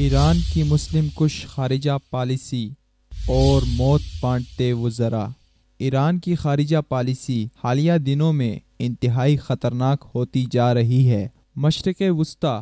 ایران کی مسلم کش خارجہ پالیسی اور موت بانٹتے وزراء ایران کی خارجہ پالیسی حالیہ دنوں میں انتہائی خطرناک ہوتی جا رہی ہے مشرق وسطی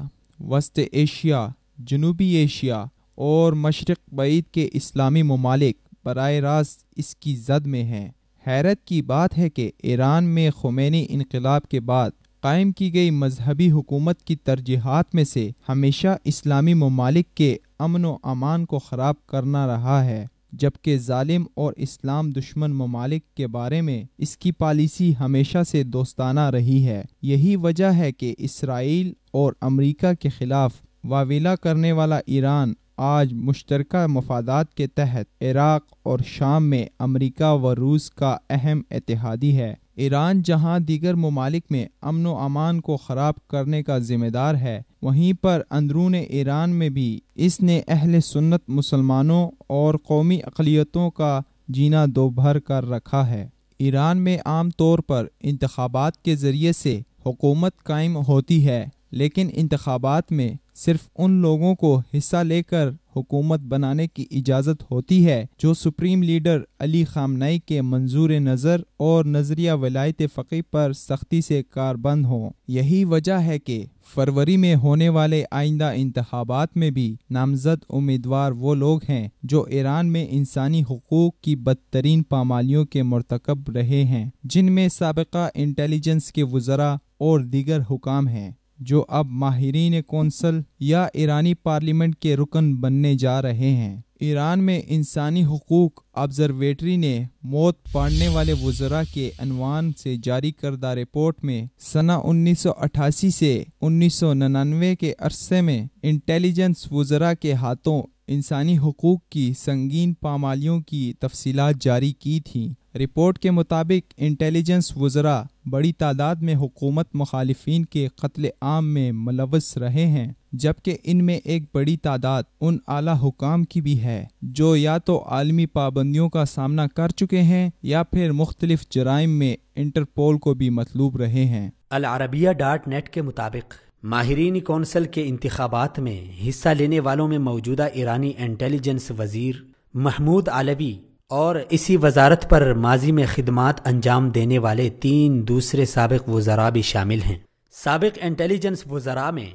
وسط ایشیا جنوبی ایشیا اور مشرق بعید کے اسلامی ممالک براہ راست اس کی زد میں ہیں حیرت کی بات ہے کہ ایران میں خمینی انقلاب کے بعد قائم کی گئی مذہبی حکومت کی ترجیحات میں سے ہمیشہ اسلامی ممالک کے امن و امان کو خراب کرنا رہا ہے جبکہ ظالم اور اسلام دشمن ممالک کے بارے میں اس کی پالیسی ہمیشہ سے دوستانہ رہی ہے یہی وجہ ہے کہ اسرائیل اور امریکہ کے خلاف واویلا کرنے والا ایران آج مشترکہ مفادات کے تحت عراق اور شام میں امریکہ و روس کا اہم اتحادی ہے ایران جہاں دیگر ممالک میں امن و امان کو خراب کرنے کا ذمہ دار ہے وہیں پر اندرون ایران میں بھی اس نے اہل سنت مسلمانوں اور قومی اقلیتوں کا جینا دو بھر کر رکھا ہے ایران میں عام طور پر انتخابات کے ذریعے سے حکومت قائم ہوتی ہے لیکن انتخابات میں صرف ان لوگوں کو حصہ لے کر حکومت بنانے کی اجازت ہوتی ہے جو سپریم لیڈر علی خامنائی کے منظور نظر اور نظریہ ولایت فقی پر سختی سے کاربند ہوں یہی وجہ ہے کہ فروری میں ہونے والے آئندہ انتخابات میں بھی نامزد امیدوار وہ لوگ ہیں جو ایران میں انسانی حقوق کی بدترین پامالیوں کے مرتکب رہے ہیں جن میں سابقہ انٹیلیجنس کے وزراء اور دیگر حکام ہیں جو اب ماہرین کونسل یا ایرانی پارلیمنٹ کے رکن بننے جا رہے ہیں ایران میں انسانی حقوق آبزرویٹری نے موت پاڑنے والے وزراء کے عنوان سے جاری کردہ رپورٹ میں سنہ انیس سو اٹھاسی سے انیس سو ننانوے کے عرصے میں انٹیلیجنس وزراء کے ہاتھوں انسانی حقوق کی سنگین پامالیوں کی تفصیلات جاری کی تھیں رپورٹ کے مطابق انٹیلیجنس وزراء بڑی تعداد میں حکومت مخالفین کے قتل عام میں ملوث رہے ہیں جبکہ ان میں ایک بڑی تعداد ان اعلیٰ حکام کی بھی ہے جو یا تو عالمی پابندیوں کا سامنا کر چکے ہیں یا پھر مختلف جرائم میں انٹرپول کو بھی مطلوب رہے ہیں العربیہ ڈاٹ نیٹ کے مطابق ماہرین کونسل کے انتخابات میں حصہ لینے والوں میں موجودہ ایرانی انٹیلیجنس وزیر محمود عالبی اور اسی وزارت پر ماضی میں خدمات انجام دینے والے تین دوسرے سابق وزراء بھی شامل ہیں سابق انٹیلیجنس وزراء میں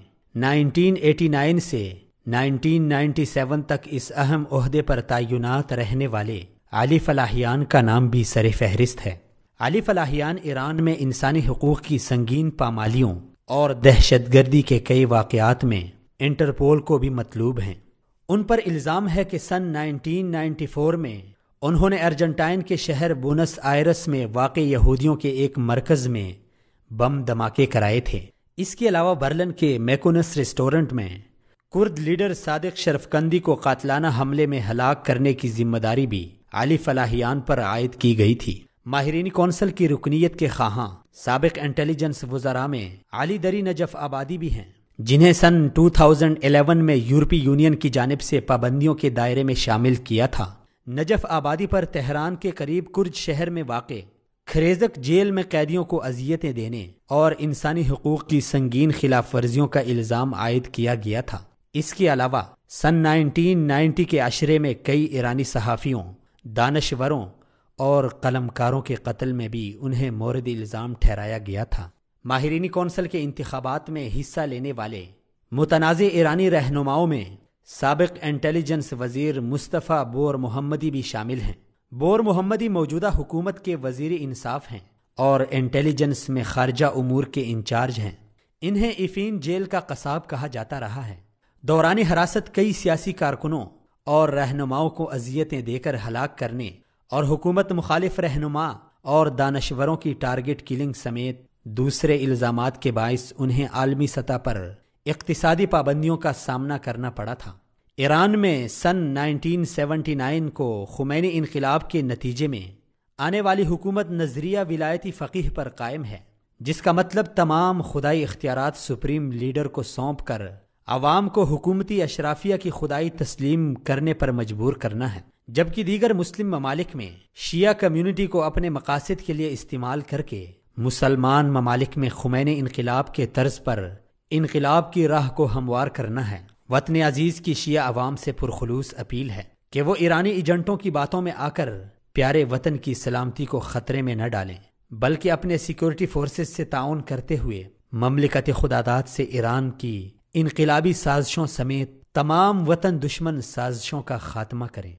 1989 سے 1997 تک اس اہم عہدے پر تعینات رہنے والے علی فلاحیان کا نام بھی سر فہرست ہے علی فلاحیان ایران میں انسانی حقوق کی سنگین پامالیوں اور دہشت گردی کے کئی واقعات میں انٹرپول کو بھی مطلوب ہیں ان پر الزام ہے کہ سن 1994 میں انہوں نے ارجنٹائن کے شہر بونس آئرس میں واقع یہودیوں کے ایک مرکز میں بم دھماکے کرائے تھے اس کے علاوہ برلن کے میکونس ریسٹورنٹ میں کرد لیڈر صادق شرفکندی کو قاتلانہ حملے میں ہلاک کرنے کی ذمہ داری بھی علی فلاحیان پر عائد کی گئی تھی ماہرین کونسل کی رکنیت کے خواہاں سابق انٹیلیجنس وزراء میں علی دری نجف آبادی بھی ہیں جنہیں سن 2011 میں یورپی یونین کی جانب سے پابندیوں کے دائرے میں شامل کیا تھا نجف آبادی پر تہران کے قریب کرج شہر میں واقع خریزک جیل میں قیدیوں کو اذیتیں دینے اور انسانی حقوق کی سنگین خلاف ورزیوں کا الزام عائد کیا گیا تھا اس کے علاوہ سن نائنٹین نائنٹی کے اشرے میں کئی ایرانی صحافیوں دانشوروں اور قلم کاروں کے قتل میں بھی انہیں مورد الزام ٹھہرایا گیا تھا ماہرینی کونسل کے انتخابات میں حصہ لینے والے متنازع ایرانی رہنماؤں میں سابق انٹیلیجنس وزیر مصطفیٰ بور محمدی بھی شامل ہیں بور محمدی موجودہ حکومت کے وزیر انصاف ہیں اور انٹیلیجنس میں خارجہ امور کے انچارج ہیں انہیں افین جیل کا قصاب کہا جاتا رہا ہے دوران حراست کئی سیاسی کارکنوں اور رہنماؤں کو اذیتیں دے کر ہلاک کرنے اور حکومت مخالف رہنما اور دانشوروں کی ٹارگٹ کلنگ سمیت دوسرے الزامات کے باعث انہیں عالمی سطح پر اقتصادی پابندیوں کا سامنا کرنا پڑا تھا ایران میں سن 1979 کو خمینی انقلاب کے نتیجے میں آنے والی حکومت نظریہ ولایتی فقیح پر قائم ہے جس کا مطلب تمام خدائی اختیارات سپریم لیڈر کو سونپ کر عوام کو حکومتی اشرافیہ کی خدائی تسلیم کرنے پر مجبور کرنا ہے جبکہ دیگر مسلم ممالک میں شیعہ کمیونٹی کو اپنے مقاصد کے لیے استعمال کر کے مسلمان ممالک میں خمین انقلاب کے طرز پر انقلاب کی راہ کو ہموار کرنا ہے وطن عزیز کی شیعہ عوام سے پرخلوص اپیل ہے کہ وہ ایرانی ایجنٹوں کی باتوں میں آ کر پیارے وطن کی سلامتی کو خطرے میں نہ ڈالیں بلکہ اپنے سیکورٹی فورسز سے تعاون کرتے ہوئے مملکت خدادات سے ایران کی انقلابی سازشوں سمیت تمام وطن دشمن سازشوں کا خاتمہ کریں